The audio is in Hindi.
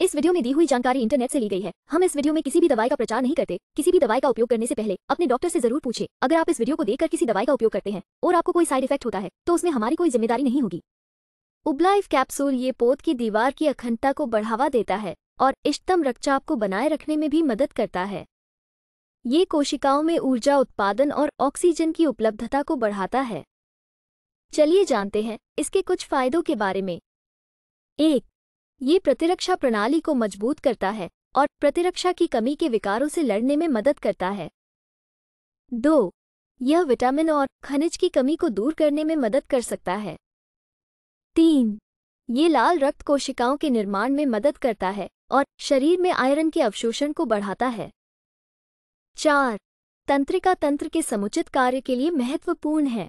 इस वीडियो में दी हुई जानकारी इंटरनेट से ली गई है हम इस वीडियो में किसी भी दवाई का प्रचार नहीं करते किसी भी दवाई का उपयोग करने से पहले अपने डॉक्टर से जरूर पूछे अगर आप इस वीडियो को देखकर किसी दवाई का उपयोग करते हैं और आपको कोई साइड इफेक्ट होता है तो उसमें हमारी कोई जिम्मेदारी नहीं होगी उबलाइव कैप्सूल ये पोत की दीवार की अखंडता को बढ़ावा देता है और इष्टतम रक्षाप को बनाए रखने में भी मदद करता है ये कोशिकाओं में ऊर्जा उत्पादन और ऑक्सीजन की उपलब्धता को बढ़ाता है चलिए जानते हैं इसके कुछ फायदों के बारे में एक ये प्रतिरक्षा प्रणाली को मजबूत करता है और प्रतिरक्षा की कमी के विकारों से लड़ने में मदद करता है दो यह विटामिन और खनिज की कमी को दूर करने में मदद कर सकता है तीन ये लाल रक्त कोशिकाओं के निर्माण में मदद करता है और शरीर में आयरन के अवशोषण को बढ़ाता है चार तंत्रिका तंत्र के समुचित कार्य के लिए महत्वपूर्ण है